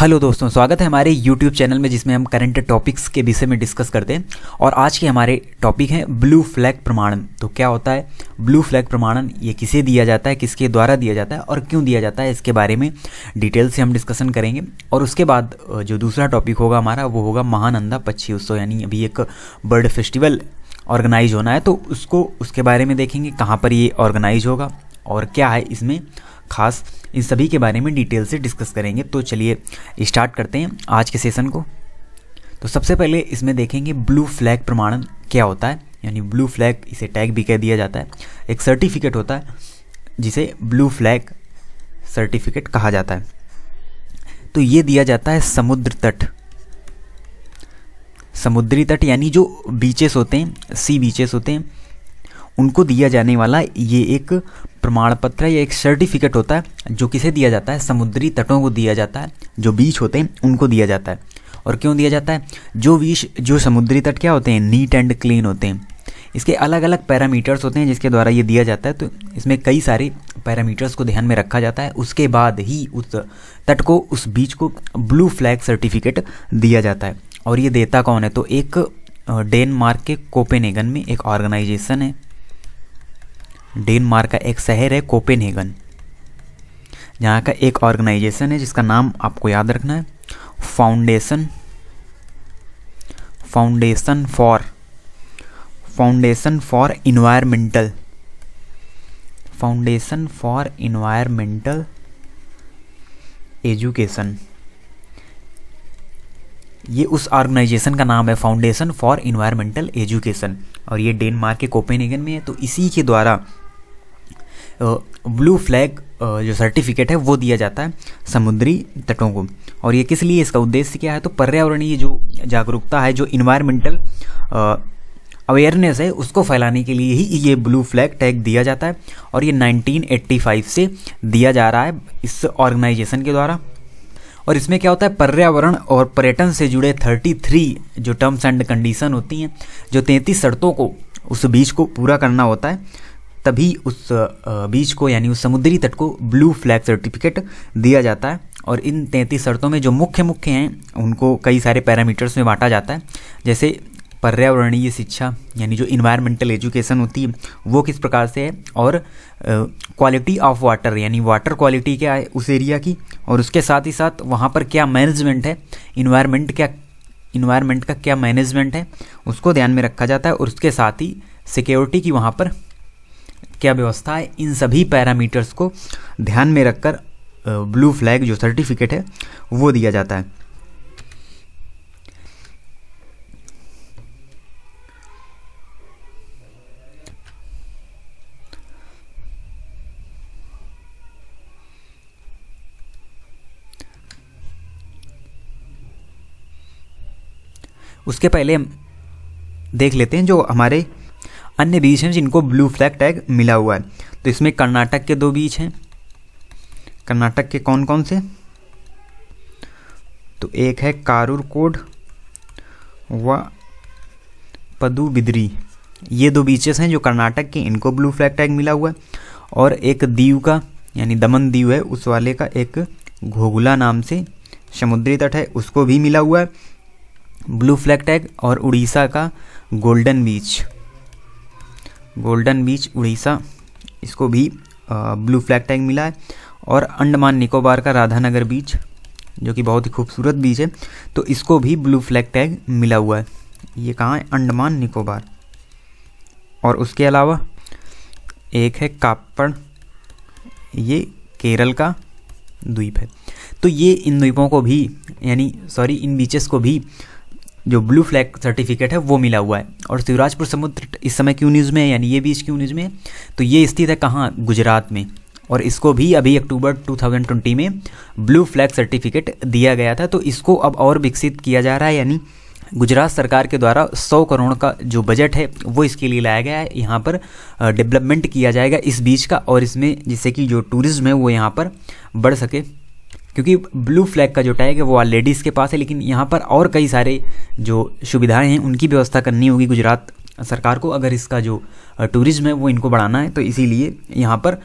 hello दोस्तों स्वागत है हमारे यूट्यूब चैनल में जिसमें हम करंट टॉपिक्स के विषय में डिस्कस करते हैं और आज के हमारे टॉपिक हैं ब्लू फ्लैग प्रमाणन तो क्या होता है ब्लू फ्लैग प्रमाणन ये किसे दिया जाता है किसके द्वारा दिया जाता है और क्यों दिया जाता है इसके बारे में डिटेल से हम डिस्कशन करेंगे और उसके बाद जो दूसरा टॉपिक होगा हमारा वो होगा महानंदा पच्छी उत्सव यानी अभी एक बर्ड फेस्टिवल ऑर्गेनाइज होना है तो उसको उसके बारे में देखेंगे कहाँ पर ये ऑर्गेनाइज होगा और क्या है इसमें खास इन सभी के बारे में डिटेल से डिस्कस करेंगे तो चलिए स्टार्ट करते हैं आज के सेशन को तो सबसे पहले इसमें देखेंगे ब्लू फ्लैग प्रमाणन क्या होता है यानी ब्लू फ्लैग इसे टैग भी कह दिया जाता है एक सर्टिफिकेट होता है जिसे ब्लू फ्लैग सर्टिफिकेट कहा जाता है तो ये दिया जाता है समुद्र तट समुद्री तट यानी जो बीचेस होते हैं सी बीचेस होते हैं उनको दिया जाने वाला ये एक प्रमाण पत्र या एक सर्टिफिकेट होता है जो किसे दिया जाता है समुद्री तटों को दिया जाता है जो बीच होते हैं उनको दिया जाता है और क्यों दिया जाता है जो बीच जो समुद्री तट क्या होते हैं नीट एंड क्लीन होते हैं इसके अलग अलग पैरामीटर्स होते हैं जिसके द्वारा ये दिया जाता है तो इसमें कई सारे पैरामीटर्स को ध्यान में रखा जाता है उसके बाद ही उस तट को उस बीच को ब्लू फ्लैग सर्टिफिकेट दिया जाता है और ये देता कौन है तो एक डेनमार्क के कोपेनेगन में एक ऑर्गेनाइजेशन है डेनमार्क का एक शहर है कोपेनहेगन यहाँ का एक ऑर्गेनाइजेशन है जिसका नाम आपको याद रखना है foundation foundation for foundation for environmental foundation for environmental education ये उस ऑर्गेनाइजेशन का नाम है फाउंडेशन फॉर इन्वायरमेंटल एजुकेशन और ये डेनमार्क के कोपेनहेगन में है तो इसी के द्वारा ब्लू फ्लैग जो सर्टिफिकेट है वो दिया जाता है समुद्री तटों को और ये किस लिए इसका उद्देश्य क्या है तो पर्यावरणीय जो जागरूकता है जो इन्वायरमेंटल अवेयरनेस है उसको फैलाने के लिए ही ये ब्लू फ्लैग टैग दिया जाता है और ये 1985 से दिया जा रहा है इस ऑर्गेनाइजेशन के द्वारा और इसमें क्या होता है पर्यावरण और पर्यटन से जुड़े 33 जो टर्म्स एंड कंडीशन होती हैं जो 33 शर्तों को उस बीच को पूरा करना होता है तभी उस बीच को यानी उस समुद्री तट को ब्लू फ्लैग सर्टिफिकेट दिया जाता है और इन तैंतीस शर्तों में जो मुख्य मुख्य हैं उनको कई सारे पैरामीटर्स में बांटा जाता है जैसे पर्यावरणीय शिक्षा यानी जो इन्वायरमेंटल एजुकेशन होती है वो किस प्रकार से है और क्वालिटी ऑफ वाटर यानी वाटर क्वालिटी क्या है उस एरिया की और उसके साथ ही साथ वहाँ पर क्या मैनेजमेंट है इन्वायरमेंट क्या इन्वायरमेंट का क्या मैनेजमेंट है उसको ध्यान में रखा जाता है और उसके साथ ही सिक्योरिटी की वहाँ पर क्या व्यवस्था है इन सभी पैरामीटर्स को ध्यान में रखकर ब्लू फ्लैग जो सर्टिफिकेट है वो दिया जाता है उसके पहले हम देख लेते हैं जो हमारे अन्य बीच हैं जिनको ब्लू फ्लैग टैग मिला हुआ है तो इसमें कर्नाटक के दो बीच हैं कर्नाटक के कौन कौन से तो एक है कारूर कोड व पदु बिद्री ये दो बीचेस हैं जो कर्नाटक के इनको ब्लू फ्लैग टैग मिला हुआ है और एक दीव का यानी दमन दीव है उस वाले का एक घोगुला नाम से समुद्री तट है उसको भी मिला हुआ है ब्लू फ्लैग टैग और उड़ीसा का golden beach golden beach Orissa इसको भी ब्लू फ्लैग टैग मिला है और अंडमान निकोबार का राधानगर बीच जो कि बहुत ही खूबसूरत बीच है तो इसको भी ब्लू फ्लैग टैग मिला हुआ है ये कहाँ है अंडमान निकोबार और उसके अलावा एक है कापड़ ये केरल का द्वीप है तो ये इन द्वीपों को भी यानी सॉरी इन बीचेस को भी जो ब्लू फ्लैग सर्टिफिकेट है वो मिला हुआ है और शिवराजपुर समुद्र इस समय क्यों न्यूज़ में है यानी ये भी इस क्यों न्यूज़ में है तो ये स्थित है कहाँ गुजरात में और इसको भी अभी अक्टूबर 2020 में ब्लू फ्लैग सर्टिफिकेट दिया गया था तो इसको अब और विकसित किया जा रहा है यानी गुजरात सरकार के द्वारा 100 करोड़ का जो बजट है वो इसके लिए लाया गया है यहाँ पर डेवलपमेंट किया जाएगा इस बीच का और इसमें जिससे कि जो टूरिज्म है वो यहाँ पर बढ़ सके क्योंकि ब्लू फ्लैग का जो टैग है वो लेडीज़ के पास है लेकिन यहाँ पर और कई सारे जो सुविधाएँ हैं उनकी व्यवस्था करनी होगी गुजरात सरकार को अगर इसका जो टूरिज़्म है वो इनको बढ़ाना है तो इसीलिए यहाँ पर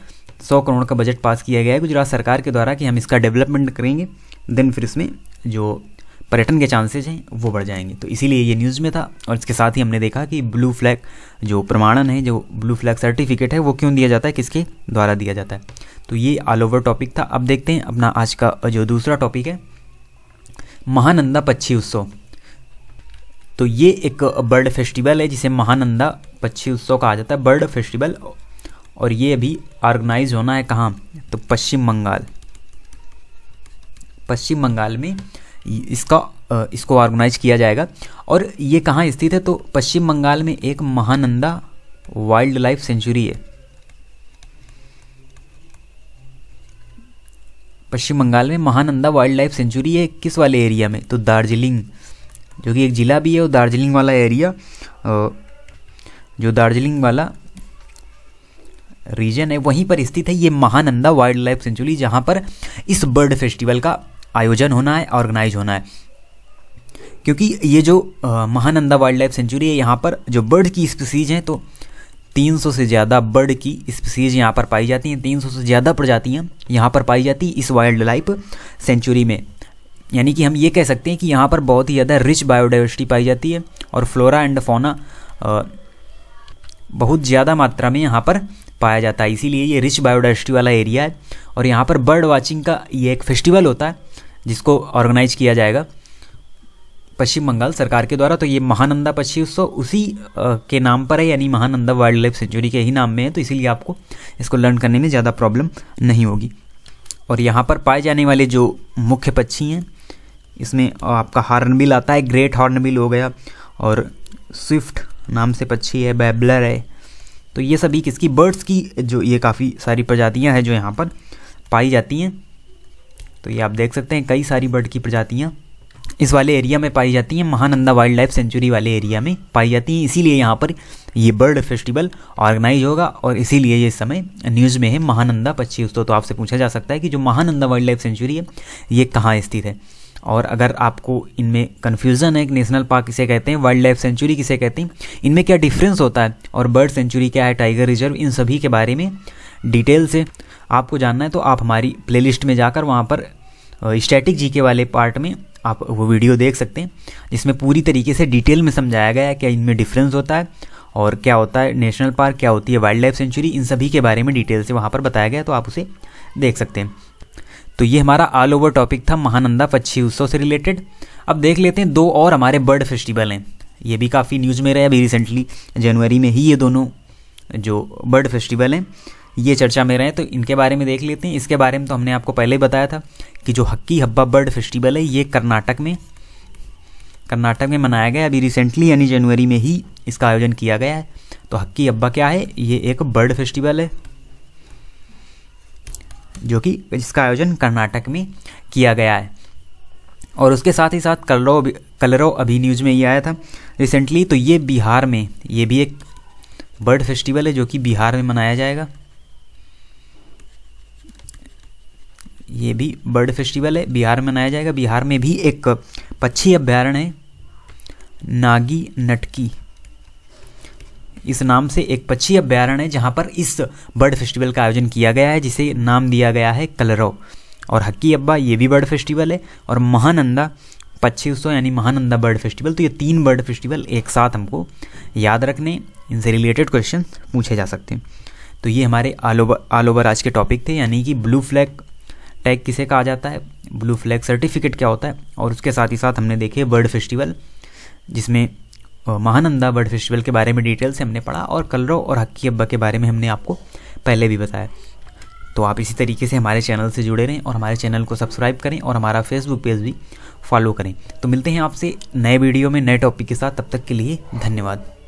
सौ करोड़ का बजट पास किया गया है गुजरात सरकार के द्वारा कि हम इसका डेवलपमेंट करेंगे देन फिर इसमें जो पर्यटन के चांसेज हैं वो बढ़ जाएंगे तो इसीलिए ये न्यूज़ में था और इसके साथ ही हमने देखा कि ब्लू फ्लैग जो प्रमाणन है जो ब्लू फ्लैग सर्टिफिकेट है वो क्यों दिया जाता है किसके द्वारा दिया जाता है तो ये ऑल ओवर टॉपिक था अब देखते हैं अपना आज का जो दूसरा टॉपिक है महानंदा पक्षी उत्सव तो ये एक बर्ड फेस्टिवल है जिसे महानंदा पक्षी उत्सव कहा जाता है बर्ड फेस्टिवल और ये अभी ऑर्गेनाइज होना है कहाँ तो पश्चिम बंगाल पश्चिम बंगाल में इसका इसको ऑर्गेनाइज किया जाएगा और ये कहाँ स्थित है तो पश्चिम बंगाल में एक महानंदा वाइल्ड लाइफ सेंचुरी है पश्चिम बंगाल में महानंदा वाइल्ड लाइफ सेंचुरी है किस वाले एरिया में तो दार्जिलिंग जो कि एक ज़िला भी है और दार्जिलिंग वाला एरिया जो दार्जिलिंग वाला रीजन है वहीं पर स्थित है ये महानंदा वाइल्ड लाइफ सेंचुरी जहाँ पर इस बर्ड फेस्टिवल का आयोजन होना है ऑर्गेनाइज होना है क्योंकि ये जो महानंदा वाइल्ड लाइफ सेंचुरी है यहाँ पर जो बर्ड की स्पीसीज हैं तो 300 से ज़्यादा बर्ड की स्पीसीज यहाँ पर पाई जाती हैं 300 से ज़्यादा प्रजातियाँ यहाँ पर पाई जाती हैं इस वाइल्ड लाइफ सेंचुरी में यानी कि हम ये कह सकते हैं कि यहाँ पर बहुत ही ज़्यादा रिच बायोडाइवर्सिटी पाई जाती है और फ्लोरा एंड फोना बहुत ज़्यादा मात्रा में यहाँ पर पाया जाता है इसीलिए ये रिच बायोडाइवर्सिटी वाला एरिया है और यहाँ पर बर्ड वाचिंग का ये एक फेस्टिवल होता है जिसको ऑर्गेनाइज किया जाएगा पश्चिम बंगाल सरकार के द्वारा तो ये महानंदा पक्षी उत्सव तो उसी के नाम पर है यानी महानंदा वाइल्ड लाइफ सेंचुरी के ही नाम में है तो इसीलिए आपको इसको लर्न करने में ज़्यादा प्रॉब्लम नहीं होगी और यहाँ पर पाए जाने वाले जो मुख्य पक्षी हैं इसमें आपका हॉर्नबिल आता है ग्रेट हॉर्नबिल हो गया और स्विफ्ट नाम से पक्षी है बैबलर है तो ये सभी किसकी बर्ड्स की जो ये काफ़ी सारी प्रजातियाँ हैं जो यहाँ पर पाई जाती हैं तो ये आप देख सकते हैं कई सारी बर्ड की प्रजातियाँ इस वाले एरिया में पाई जाती हैं महानंदा वाइल्ड लाइफ सेंचुरी वाले एरिया में पाई जाती हैं इसीलिए यहाँ पर ये बर्ड फेस्टिवल ऑर्गेनाइज होगा और इसीलिए ये समय न्यूज़ में है महानंदा पक्षी तो आपसे पूछा जा सकता है कि जो महानंदा वाइल्ड लाइफ सेंचुरी है ये कहाँ स्थित है और अगर आपको इनमें कन्फ्यूज़न है कि नेशनल पार्क किसे कहते हैं वाइल्ड लाइफ सेंचुरी किसे कहते हैं इनमें क्या डिफरेंस होता है और बर्ड सेंचुरी क्या है टाइगर रिजर्व इन सभी के बारे में डिटेल से आपको जानना है तो आप हमारी प्लेलिस्ट में जाकर वहाँ पर स्टैटिक जीके के वाले पार्ट में आप वो वीडियो देख सकते हैं जिसमें पूरी तरीके से डिटेल में समझाया गया है कि इनमें डिफरेंस होता है और क्या होता है नेशनल पार्क क्या होती है वाइल्ड लाइफ सेंचुरी इन सभी के बारे में डिटेल से वहाँ पर बताया गया तो आप उसे देख सकते हैं तो ये हमारा ऑल ओवर टॉपिक था महानंदा पक्षी उत्सव से रिलेटेड अब देख लेते हैं दो और हमारे बर्ड फेस्टिवल हैं ये भी काफ़ी न्यूज़ में रहे अभी रिसेंटली जनवरी में ही ये दोनों जो बर्ड फेस्टिवल हैं ये चर्चा में रहे तो इनके बारे में देख लेते हैं इसके बारे में तो हमने आपको पहले ही बताया था कि जो हक्की हब्बा बर्ड फेस्टिवल है ये कर्नाटक में कर्नाटक में मनाया गया अभी रिसेंटली यानी जनवरी में ही इसका आयोजन किया गया है तो हक्की अब्बा क्या है ये एक बर्ड फेस्टिवल है जो कि इसका आयोजन कर्नाटक में किया गया है और उसके साथ ही साथ कलरो कलरो अभी न्यूज़ में ये आया था रिसेंटली तो ये बिहार में ये भी एक बर्ड फेस्टिवल है जो कि बिहार में मनाया जाएगा ये भी बर्ड फेस्टिवल है बिहार में मनाया जाएगा बिहार में भी एक पक्षी अभ्यारण्य है नागी नटकी इस नाम से एक पक्षी अभ्यारण्य है जहाँ पर इस बर्ड फेस्टिवल का आयोजन किया गया है जिसे नाम दिया गया है कलरव और हक्की अब्बा ये भी बर्ड फेस्टिवल है और महानंदा पक्षी उत्सव यानी महानंदा बर्ड फेस्टिवल तो ये तीन बर्ड फेस्टिवल एक साथ हमको याद रखने इनसे रिलेटेड क्वेश्चन पूछे जा सकते हैं तो ये हमारे आल ओवर आज के टॉपिक थे यानी कि ब्लू फ्लैग टैग किसे कहा जाता है ब्लू फ्लैग सर्टिफिकेट क्या होता है और उसके साथ ही साथ हमने देखे बर्ड फेस्टिवल जिसमें महानंदा बर्ड फेस्टिवल के बारे में डिटेल से हमने पढ़ा और कलरों और हक्की अब्बा के बारे में हमने आपको पहले भी बताया तो आप इसी तरीके से हमारे चैनल से जुड़े रहें और हमारे चैनल को सब्सक्राइब करें और हमारा फेसबुक पेज भी फॉलो करें तो मिलते हैं आपसे नए वीडियो में नए टॉपिक के साथ तब तक के लिए धन्यवाद